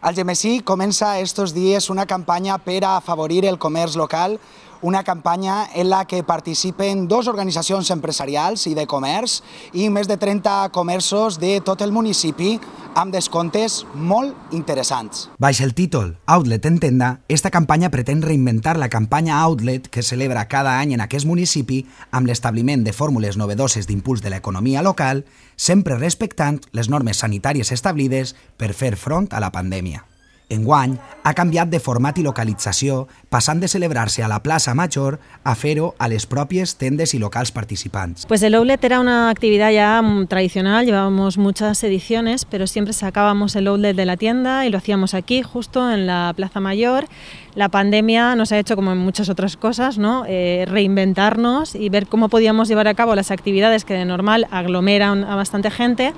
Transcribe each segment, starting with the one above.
Algemesí comença estos dies una campanya per a afavorir el comerç local, una campanya en la que participen dos organitzacions empresarials i de comerç i més de 30 comerços de tot el municipi amb descomptes molt interessants. Baix el títol Outlet en tenda, esta campanya pretén reinventar la campanya Outlet que celebra cada any en aquest municipi amb l'establiment de fórmules novedoses d'impuls de l'economia local, sempre respectant les normes sanitàries establides per fer front a la pandèmia. ...en Enguany ha cambiado de formato y localización... ...pasando de celebrarse a la Plaza Mayor... a fer a les pròpies tendes y locals participants. Pues el Outlet era una actividad ya tradicional, llevábamos muchas ediciones, pero siempre sacábamos el Outlet de la tienda y lo hacíamos aquí, justo en la plaza Mayor. la pandemia nos ha hecho, como en muchas otras cosas, ¿no? Eh, reinventarnos y ver cómo podíamos llevar a cabo las actividades que de normal aglomeran a bastante gente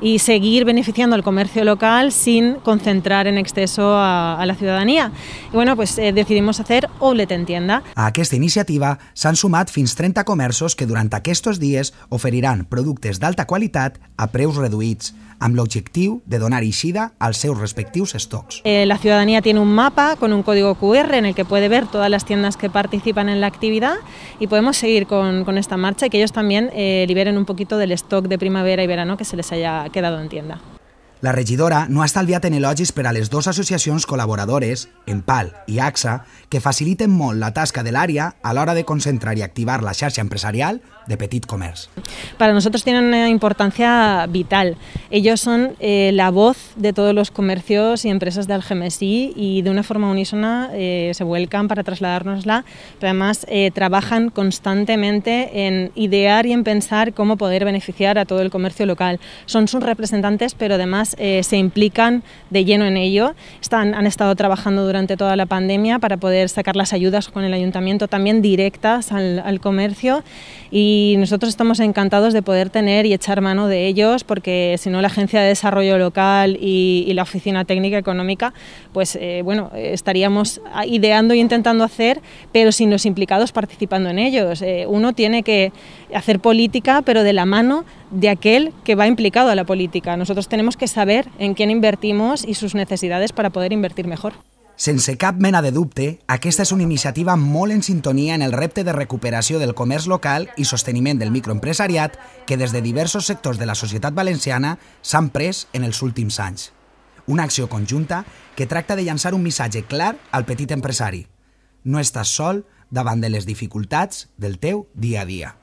y seguir beneficiando al comercio local sin concentrar en exceso a, a la ciutadania. Y bueno, pues, eh, decidimos hacer Oblet en tienda. A aquesta iniciativa s'han sumat fins 30 comerços que durant aquests dies oferiran productes d'alta qualitat a preus reduïts, amb l'objectiu de donar eixida als seus respectius estocs. Eh, la ciutadania té un mapa con un código QR en el que puede ver todas las tiendas que participan en la actividad y podemos seguir con, esta marcha y que ellos también eh, liberen un poquito del stock de primavera y verano que se les haya quedado en tienda. La regidora no ha estalviat en elogis per a les dues associacions Empal y AXA, que faciliten mol la tasca del área a la hora de concentrar y activar la xarxa empresarial de petit comerç. Para nosotros tienen una importancia vital. Ellos son eh, la voz de todos los comercios y empresas de Algemesí y de una forma unísona eh, se vuelcan para trasladárnosla, pero además eh, trabajan constantemente en idear y en pensar cómo poder beneficiar a todo el comercio local. Son sus representantes, pero además eh, se implican de lleno en ello. han estado trabajando durante toda la pandemia para poder sacar las ayudas con el ayuntamiento también directas al, comercio y nosotros estamos encantados de poder tener y echar mano de ellos porque si no la Agencia de Desarrollo Local y, la Oficina Técnica Económica pues eh, bueno, estaríamos ideando e intentando hacer pero sin los implicados participando en ellos. Eh, uno tiene que hacer política pero de la mano de aquel que va implicado a la política. Nosotros tenemos que saber en quién invertimos y sus necesidades para poder invertir mejor. Sense cap mena de dubte, aquesta és una iniciativa molt en sintonia en el repte de recuperació del comerç local i sosteniment del microempresariat que des de diversos sectors de la societat valenciana s'han pres en els últims anys. Una acció conjunta que tracta de llançar un missatge clar al petit empresari. No estàs sol davant de les dificultats del teu dia a dia.